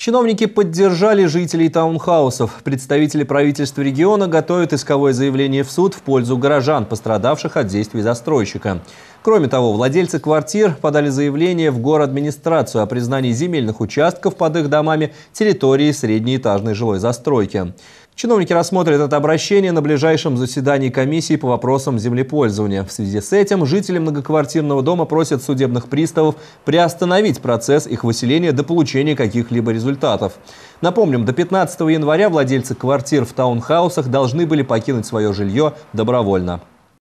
Чиновники поддержали жителей таунхаусов. Представители правительства региона готовят исковое заявление в суд в пользу горожан, пострадавших от действий застройщика. Кроме того, владельцы квартир подали заявление в администрацию о признании земельных участков под их домами территории среднеэтажной жилой застройки. Чиновники рассмотрят это обращение на ближайшем заседании комиссии по вопросам землепользования. В связи с этим жители многоквартирного дома просят судебных приставов приостановить процесс их выселения до получения каких-либо результатов. Напомним, до 15 января владельцы квартир в таунхаусах должны были покинуть свое жилье добровольно.